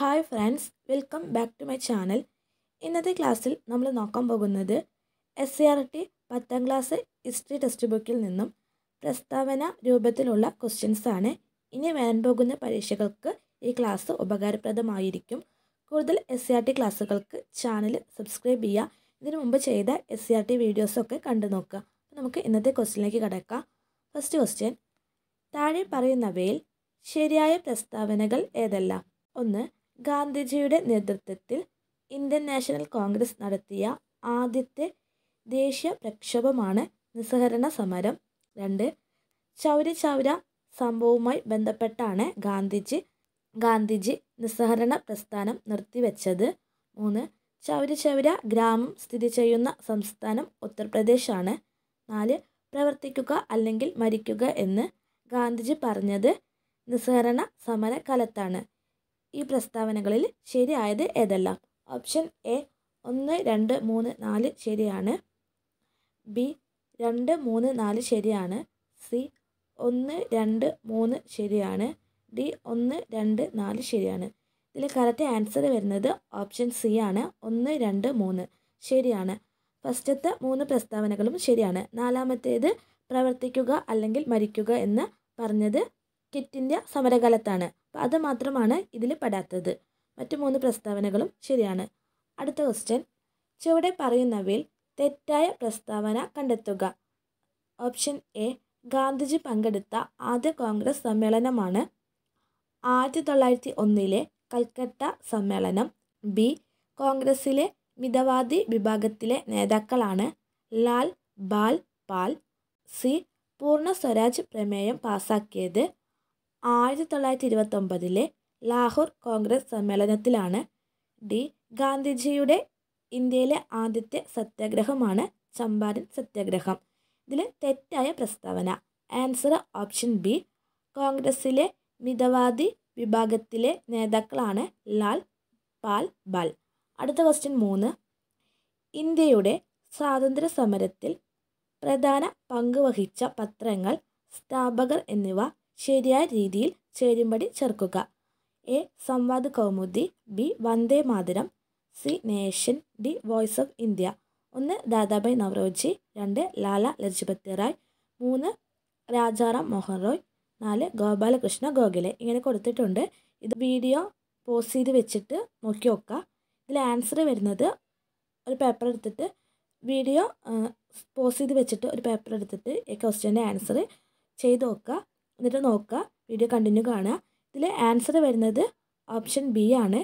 hi friends welcome back to my channel ഇന്നത്തെ ക്ലാസ്സിൽ നമ്മൾ നോക്കാൻ പോകുന്നത് എസ് സി ആർ ടി പത്താം ക്ലാസ് ഹിസ്റ്ററി ടെക്സ്റ്റ് ബുക്കിൽ നിന്നും പ്രസ്താവന രൂപത്തിലുള്ള ക്വസ്റ്റ്യൻസ് ആണ് ഇനി വരാൻ പോകുന്ന പരീക്ഷകൾക്ക് ഈ ക്ലാസ് ഉപകാരപ്രദമായിരിക്കും കൂടുതൽ എസ് സി ആർ ടി ക്ലാസ്സുകൾക്ക് ചാനൽ സബ്സ്ക്രൈബ് ചെയ്യുക ഇതിനു മുമ്പ് ചെയ്ത എസ് സി ആർ ടി വീഡിയോസൊക്കെ കണ്ടു നോക്കുക നമുക്ക് ഇന്നത്തെ ക്വസ്റ്റ്യനിലേക്ക് കടക്കാം ഫസ്റ്റ് ക്വസ്റ്റ്യൻ താഴെ പറയുന്നവയിൽ ശരിയായ പ്രസ്താവനകൾ ഏതെല്ലാം ഒന്ന് ഗാന്ധിജിയുടെ നേതൃത്വത്തിൽ ഇന്ത്യൻ നാഷണൽ കോൺഗ്രസ് നടത്തിയ ആദ്യത്തെ ദേശീയ പ്രക്ഷോഭമാണ് നിസ്സഹരണ സമരം രണ്ട് ചൗരി ചൗര സംഭവവുമായി ബന്ധപ്പെട്ടാണ് ഗാന്ധിജി ഗാന്ധിജി നിസ്സഹരണ പ്രസ്ഥാനം നിർത്തിവെച്ചത് മൂന്ന് ചൗരി ചൗര ഗ്രാമം സ്ഥിതി ചെയ്യുന്ന സംസ്ഥാനം ഉത്തർപ്രദേശ് ആണ് നാല് പ്രവർത്തിക്കുക അല്ലെങ്കിൽ മരിക്കുക എന്ന് ഗാന്ധിജി പറഞ്ഞത് നിസ്സഹരണ സമരകാലത്താണ് ഈ പ്രസ്താവനകളിൽ ശരിയായത് ഏതെല്ലാം ഓപ്ഷൻ എ ഒന്ന് രണ്ട് മൂന്ന് നാല് ശരിയാണ് ബി രണ്ട് മൂന്ന് നാല് ശരിയാണ് സി ഒന്ന് രണ്ട് മൂന്ന് ശരിയാണ് ഡി ഒന്ന് രണ്ട് നാല് ശരിയാണ് ഇതിൽ കറക്റ്റ് ആൻസർ വരുന്നത് ഓപ്ഷൻ സി ആണ് ഒന്ന് രണ്ട് മൂന്ന് ശരിയാണ് ഫസ്റ്റത്തെ മൂന്ന് പ്രസ്താവനകളും ശരിയാണ് നാലാമത്തേത് പ്രവർത്തിക്കുക അല്ലെങ്കിൽ മരിക്കുക എന്ന് പറഞ്ഞത് കിറ്റ് ഇന്ത്യ സമരകാലത്താണ് അത് മാത്രമാണ് ഇതിൽ പെടാത്തത് മറ്റു മൂന്ന് പ്രസ്താവനകളും ശരിയാണ് അടുത്ത ക്വസ്റ്റ്യൻ ചുവടെ പറയുന്നവയിൽ തെറ്റായ പ്രസ്താവന കണ്ടെത്തുക ഓപ്ഷൻ എ ഗാന്ധിജി പങ്കെടുത്ത ആദ്യ കോൺഗ്രസ് സമ്മേളനമാണ് ആയിരത്തി തൊള്ളായിരത്തി ഒന്നിലെ കൽക്കട്ട സമ്മേളനം ബി കോൺഗ്രസിലെ മിതവാദി വിഭാഗത്തിലെ നേതാക്കളാണ് ലാൽ ബാൽ പാൽ സി പൂർണ്ണ സ്വരാജ് പ്രമേയം പാസാക്കിയത് ആയിരത്തി തൊള്ളായിരത്തി ഇരുപത്തൊമ്പതിലെ ലാഹോർ കോൺഗ്രസ് സമ്മേളനത്തിലാണ് ഡി ഗാന്ധിജിയുടെ ഇന്ത്യയിലെ ആദ്യത്തെ സത്യാഗ്രഹമാണ് ചമ്പാരൻ സത്യാഗ്രഹം ഇതിൽ തെറ്റായ പ്രസ്താവന ആൻസർ ഓപ്ഷൻ ബി കോൺഗ്രസ്സിലെ മിതവാദി വിഭാഗത്തിലെ നേതാക്കളാണ് ലാൽ പാൽ ബാൽ അടുത്ത ക്വസ്റ്റ്യൻ മൂന്ന് ഇന്ത്യയുടെ സ്വാതന്ത്ര്യ സമരത്തിൽ പ്രധാന പങ്ക് വഹിച്ച പത്രങ്ങൾ സ്ഥാപകർ എന്നിവ ശരിയായ രീതിയിൽ ചേരുമ്പടി ചേർക്കുക A Samvad Kaumudi B Vande Mataram C nation D voice of India ഒന്ന് ദാദാബായ് നവറോജി രണ്ട് ലാല ലജ്പത് റായ് മൂന്ന് രാജാറാം മോഹൻ റോയ് നാല് ഗോപാലകൃഷ്ണ ഗോഖലെ ഇങ്ങനെ കൊടുത്തിട്ടുണ്ട് ഇത് വീഡിയോ പോസ് ചെയ്ത് വെച്ചിട്ട് നോക്കി നോക്കുക ഇതിൽ ആൻസർ വരുന്നത് ഒരു പേപ്പർ എടുത്തിട്ട് വീഡിയോ പോസ് ചെയ്ത് വെച്ചിട്ട് ഒരു പേപ്പർ എടുത്തിട്ട് ഈ ക്വസ്റ്റ്യൻ്റെ ആൻസർ ചെയ്ത് നോക്കുക എന്നിട്ട് നോക്കുക വീഡിയോ കണ്ടിന്യൂ കാണുക ഇതിൽ ആൻസർ വരുന്നത് ഓപ്ഷൻ ബി ആണ്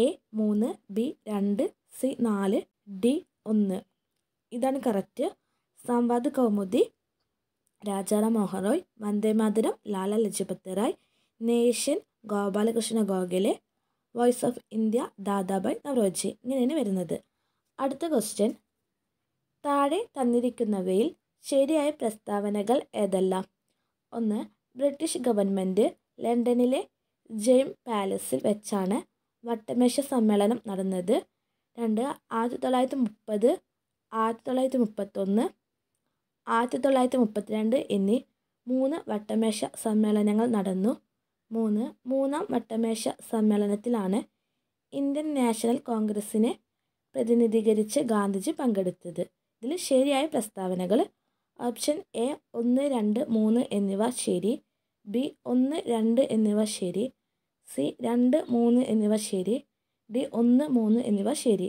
എ മൂന്ന് ബി രണ്ട് സി നാല് ഡി ഒന്ന് ഇതാണ് correct Samvad Kaumudi Rajaram Mohan Roy Vande Mataram Lala Lajpat Rai nation Gopalakrishna Gokhale voice of India Dadabhai Naoroji ഇങ്ങനെയാണ് വരുന്നത് അടുത്ത ക്വസ്റ്റ്യൻ താഴെ തന്നിരിക്കുന്നവയിൽ ശരിയായ പ്രസ്താവനകൾ ഏതെല്ലാം ഒന്ന് ബ്രിട്ടീഷ് ഗവൺമെൻറ് ലണ്ടനിലെ ജെയിം പാലസിൽ വെച്ചാണ് വട്ടമേശ സമ്മേളനം നടന്നത് രണ്ട് ആയിരത്തി തൊള്ളായിരത്തി മുപ്പത് ആയിരത്തി തൊള്ളായിരത്തി മുപ്പത്തൊന്ന് ആയിരത്തി തൊള്ളായിരത്തി മുപ്പത്തിരണ്ട് എന്നീ മൂന്ന് വട്ടമേശ സമ്മേളനങ്ങൾ നടന്നു മൂന്ന് മൂന്നാം വട്ടമേശ സമ്മേളനത്തിലാണ് ഇന്ത്യൻ നാഷണൽ കോൺഗ്രസ്സിനെ പ്രതിനിധീകരിച്ച് ഗാന്ധിജി പങ്കെടുത്തത് ഇതിൽ ശരിയായ പ്രസ്താവനകൾ ഓപ്ഷൻ എ ഒന്ന് രണ്ട് മൂന്ന് എന്നിവ ശരി ബി ഒന്ന് രണ്ട് എന്നിവ ശരി സി രണ്ട് മൂന്ന് എന്നിവ ശരി ഡി ഒന്ന് മൂന്ന് എന്നിവ ശരി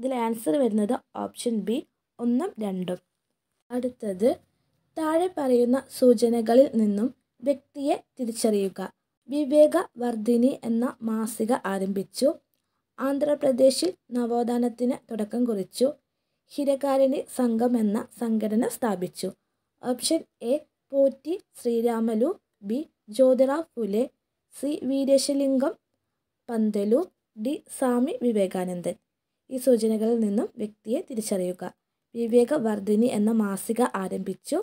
ഇതിൽ ആൻസർ വരുന്നത് ഓപ്ഷൻ ബി ഒന്നും രണ്ടും അടുത്തത് താഴെ പറയുന്ന സൂചനകളിൽ നിന്നും വ്യക്തിയെ തിരിച്ചറിയുക വിവേക വർദ്ധിനി എന്ന മാസിക ആരംഭിച്ചു ആന്ധ്രാപ്രദേശിൽ നവോത്ഥാനത്തിന് തുടക്കം കുറിച്ചു ഹിരകാരണി സംഘം എന്ന സംഘടന സ്ഥാപിച്ചു option A Potti Sriramulu B Jyotirao Phule C Veeresalingam Pantulu D Swami Vivekanandan ഈ സൂചനകളിൽ നിന്നും വ്യക്തിയെ തിരിച്ചറിയുക വിവേകവർദ്ധിനി എന്ന മാസിക ആരംഭിച്ചു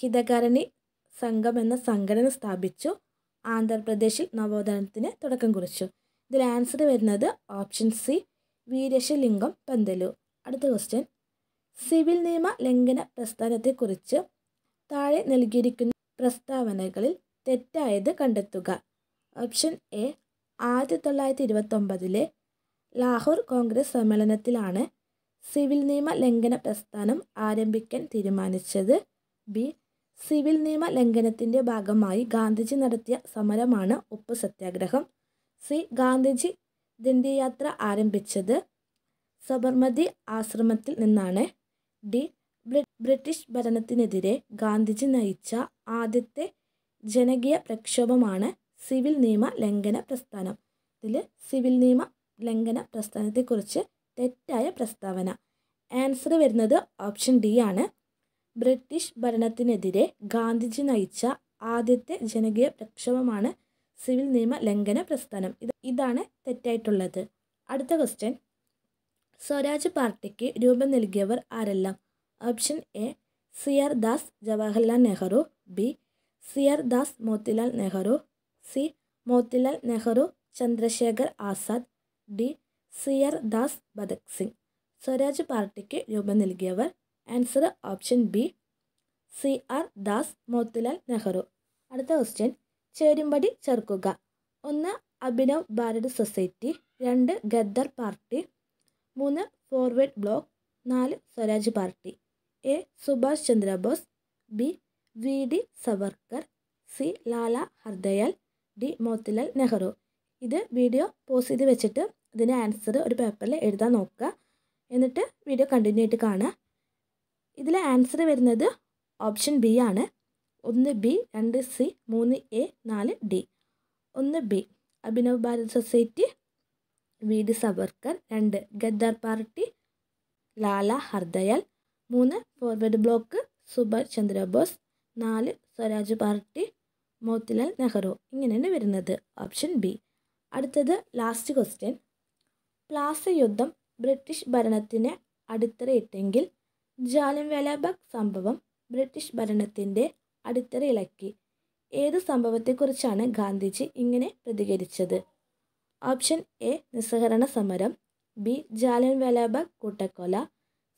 ഹിതകാരണി സംഘം എന്ന സംഘടന സ്ഥാപിച്ചു ആന്ധ്രാപ്രദേശിൽ നവോത്ഥാനത്തിന് തുടക്കം കുറിച്ചു ഇതിൽ ആൻസർ വരുന്നത് ഓപ്ഷൻ സി വീരേശലിംഗം പന്തലു അടുത്ത ക്വസ്റ്റ്യൻ സിവിൽ നിയമ ലംഘന പ്രസ്ഥാനത്തെക്കുറിച്ച് താഴെ നൽകിയിരിക്കുന്ന പ്രസ്താവനകളിൽ തെറ്റായത് കണ്ടെത്തുക ഓപ്ഷൻ എ ആയിരത്തി തൊള്ളായിരത്തി ഇരുപത്തൊമ്പതിലെ ലാഹോർ കോൺഗ്രസ് സമ്മേളനത്തിലാണ് സിവിൽ നിയമ ലംഘന പ്രസ്ഥാനം ആരംഭിക്കാൻ തീരുമാനിച്ചത് ബി സിവിൽ നിയമ ലംഘനത്തിൻ്റെ ഭാഗമായി ഗാന്ധിജി നടത്തിയ സമരമാണ് ഉപ്പ് സത്യാഗ്രഹം സി ഗാന്ധിജി ദണ്ഡിയാത്ര ആരംഭിച്ചത് സബർമതി ആശ്രമത്തിൽ നിന്നാണ് ഡി ബ്രിട്ടീഷ് ഭരണത്തിനെതിരെ ഗാന്ധിജി നയിച്ച ആദ്യത്തെ ജനകീയ പ്രക്ഷോഭമാണ് സിവിൽ നിയമ ലംഘന പ്രസ്ഥാനം ഇതിൽ സിവിൽ നിയമ ലംഘന പ്രസ്ഥാനത്തെക്കുറിച്ച് തെറ്റായ പ്രസ്താവന ആൻസർ വരുന്നത് ഓപ്ഷൻ ഡി ആണ് ബ്രിട്ടീഷ് ഭരണത്തിനെതിരെ ഗാന്ധിജി നയിച്ച ആദ്യത്തെ ജനകീയ പ്രക്ഷോഭമാണ് സിവിൽ നിയമ ലംഘന പ്രസ്ഥാനം ഇത് ഇതാണ് തെറ്റായിട്ടുള്ളത് അടുത്ത ക്വസ്റ്റ്യൻ സ്വരാജ് പാർട്ടിക്ക് രൂപം നൽകിയവർ ആരെല്ലാം option A C R Das Jawaharlal Nehru B C R Das Motilal Nehru C Motilal Nehru Chandrashekhar Azad D C R Das Bhagat Singh Swaraj പാർട്ടിക്ക് രൂപം നൽകിയവർ answer option B C R Das Motilal Nehru അടുത്ത ക്വസ്റ്റ്യൻ ചേരുംപടി ചേർക്കുക ഒന്ന് അഭിനവ് ഭാരത് സൊസൈറ്റി രണ്ട് ഗദ്ദർ പാർട്ടി മൂന്ന് ഫോർവേഡ് ബ്ലോക്ക് നാല് Swaraj party A Subhash Chandrabose B V D Savarkar C Lala Hardayal D Motilal Nehru ഇത് വീഡിയോ പോസ് ചെയ്ത് വെച്ചിട്ട് ഇതിൻ്റെ ആൻസർ ഒരു പേപ്പറിൽ എഴുതാൻ നോക്കുക എന്നിട്ട് വീഡിയോ കണ്ടിന്യൂ ആയിട്ട് കാണുക ഇതിലെ ആൻസർ വരുന്നത് ഓപ്ഷൻ ബി ആണ് ഒന്ന് ബി രണ്ട് സി മൂന്ന് എ നാല് ഡി ഒന്ന് B Abhinav Bharat society V D Savarkar രണ്ട് ഗദ്ദർ പാർട്ടി ലാല ഹർദയാൽ മൂന്ന് ഫോർവേഡ് ബ്ലോക്ക് സുഭാഷ് ചന്ദ്രബോസ് നാല് സ്വരാജ് പാർട്ടി മോത്തിലാൽ നെഹ്റു ഇങ്ങനെയാണ് വരുന്നത് ഓപ്ഷൻ ബി അടുത്തത് ലാസ്റ്റ് ക്വസ്റ്റ്യൻ പ്ലാസ യുദ്ധം ബ്രിട്ടീഷ് ഭരണത്തിന് അടിത്തറയിട്ടെങ്കിൽ ജാലിംവാലാബാഗ് സംഭവം ബ്രിട്ടീഷ് ഭരണത്തിൻ്റെ അടിത്തറയിളക്കി ഏത് സംഭവത്തെക്കുറിച്ചാണ് ഗാന്ധിജി ഇങ്ങനെ പ്രതികരിച്ചത് ഓപ്ഷൻ എ നിസ്സഹകരണ സമരം ബി ജാലൻ വാലാബാഗ് കൂട്ടക്കൊല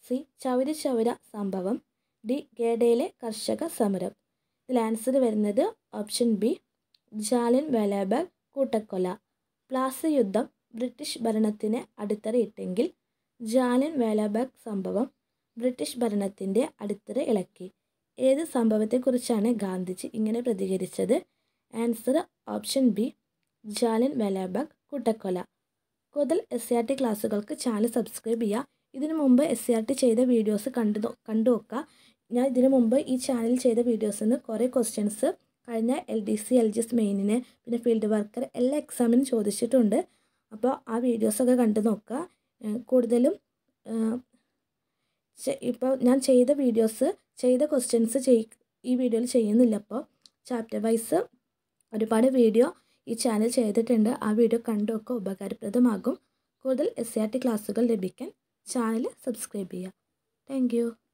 സി ചൗരി ചൗര സംഭവം ഡി ഗേഡയിലെ കർഷക സമരം ഇതിൽ ആൻസർ വരുന്നത് ഓപ്ഷൻ ബി ജാലൻ വാലാബാഗ് കൂട്ടക്കൊല പ്ലാസി യുദ്ധം ബ്രിട്ടീഷ് ഭരണത്തിന് അടിത്തറയിട്ടെങ്കിൽ ജാലൻ വാലാബാഗ് സംഭവം ബ്രിട്ടീഷ് ഭരണത്തിൻ്റെ അടിത്തറ ഇളക്കി ഏത് സംഭവത്തെക്കുറിച്ചാണ് ഗാന്ധിജി ഇങ്ങനെ പ്രതികരിച്ചത് answer option B Jalian Walabagh കുട്ടക്കൊല കൂടുതൽ എസ് സി ആർ ടി ക്ലാസ്സുകൾക്ക് ചാനൽ സബ്സ്ക്രൈബ് ചെയ്യുക ഇതിനു മുമ്പ് എസ് സി ആർ ടി ചെയ്ത വീഡിയോസ് കണ്ടു കണ്ടു നോക്കുക ഞാൻ ഇതിനു മുമ്പ് ഈ ചാനൽ ചെയ്ത വീഡിയോസിൽ നിന്ന് കുറേ ക്വസ്റ്റ്യൻസ് കഴിഞ്ഞ L D C L G S മെയിനിന് പിന്നെ ഫീൽഡ് വർക്കർ എല്ലാ എക്സാമിനും ചോദിച്ചിട്ടുണ്ട് അപ്പോൾ ആ വീഡിയോസൊക്കെ കണ്ടു നോക്കുക കൂടുതലും ഇപ്പോൾ ഞാൻ ചെയ്ത വീഡിയോസ് ചെയ്ത ക്വസ്റ്റ്യൻസ് ചെയ് ഈ വീഡിയോയിൽ ചെയ്യുന്നില്ല അപ്പോൾ ചാപ്റ്റർ വൈസ് ഒരുപാട് വീഡിയോ ഈ ചാനൽ ചെയ്തിട്ടുണ്ട് ആ വീഡിയോ കണ്ടുമൊക്കെ ഉപകാരപ്രദമാകും കൂടുതൽ എസ് ആർ ടി ക്ലാസ്സുകൾ ലഭിക്കാൻ ചാനൽ സബ്സ്ക്രൈബ് ചെയ്യുക താങ്ക്